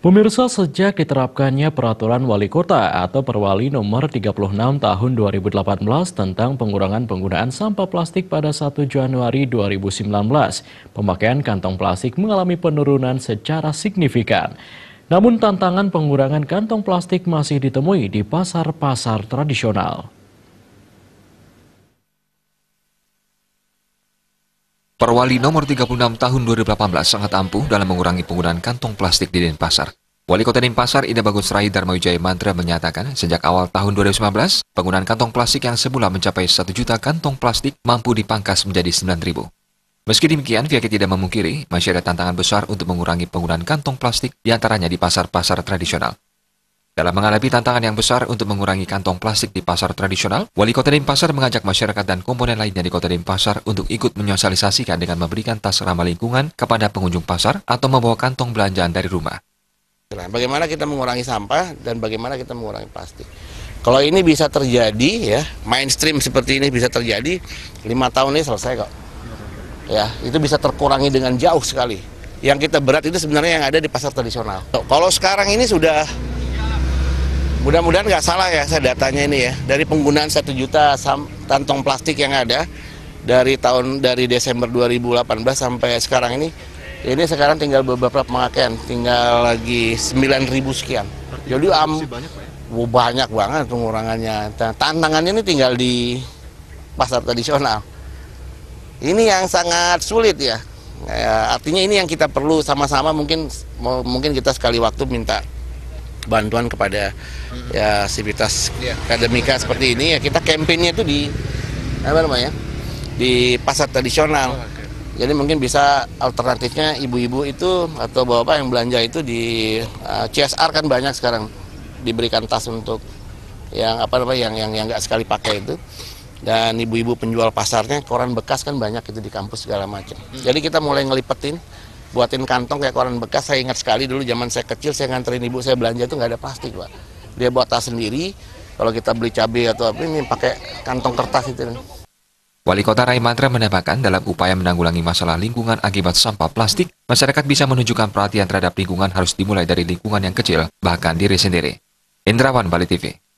Pemirsa, sejak diterapkannya peraturan wali kota atau perwali nomor 36 tahun 2018 tentang pengurangan penggunaan sampah plastik pada 1 Januari 2019, pemakaian kantong plastik mengalami penurunan secara signifikan. Namun tantangan pengurangan kantong plastik masih ditemui di pasar-pasar tradisional. Perwali nomor 36 tahun 2018 sangat ampuh dalam mengurangi penggunaan kantong plastik di Denpasar. Wali Kota Denpasar Ida Bagus Rai Dharma Wijaya Mantra menyatakan sejak awal tahun 2019, penggunaan kantong plastik yang semula mencapai 1 juta kantong plastik mampu dipangkas menjadi 9 ribu. Meski demikian, pihaknya tidak memungkiri masih ada tantangan besar untuk mengurangi penggunaan kantong plastik diantaranya di pasar-pasar tradisional. Dalam menghadapi tantangan yang besar untuk mengurangi kantong plastik di pasar tradisional, Wali Kota Denpasar mengajak masyarakat dan komponen lainnya di Kota Denpasar untuk ikut menyosialisasikan dengan memberikan tas ramah lingkungan kepada pengunjung pasar atau membawa kantong belanjaan dari rumah. Nah, bagaimana kita mengurangi sampah dan bagaimana kita mengurangi plastik. Kalau ini bisa terjadi ya, mainstream seperti ini bisa terjadi, lima tahun ini selesai kok. Ya, itu bisa terkurangi dengan jauh sekali. Yang kita berat itu sebenarnya yang ada di pasar tradisional. Kalau sekarang ini sudah mudah-mudahan nggak salah ya saya datanya ini ya dari penggunaan satu juta kantong plastik yang ada dari tahun dari Desember 2018 sampai sekarang ini ini sekarang tinggal beberapa pemakaian tinggal lagi ribu sekian jadi am um, banyak, ya? Oh, banyak banget pengurangannya tantangannya ini tinggal di pasar tradisional ini yang sangat sulit ya eh, artinya ini yang kita perlu sama-sama mungkin mungkin kita sekali waktu minta bantuan kepada hmm. ya sivitas yeah. akademika seperti ini ya kita kampanyenya itu di apa namanya di pasar tradisional. Oh, okay. Jadi mungkin bisa alternatifnya ibu-ibu itu atau bapak yang belanja itu di uh, eh, CSR kan banyak sekarang diberikan tas untuk yang apa namanya yang yang yang nggak sekali pakai itu dan ibu-ibu penjual pasarnya koran bekas kan banyak itu di kampus segala macam. Hmm. Jadi kita mulai ngelipetin buatin kantong kayak koran bekas. Saya ingat sekali dulu zaman saya kecil saya nganterin ibu saya belanja itu nggak ada plastik pak. Dia buat tas sendiri. Kalau kita beli cabai atau apa ini pakai kantong kertas itu. Wali Kota Rai Mantra menambahkan dalam upaya menanggulangi masalah lingkungan akibat sampah plastik, masyarakat bisa menunjukkan perhatian terhadap lingkungan harus dimulai dari lingkungan yang kecil, bahkan diri sendiri. Indrawan Bali TV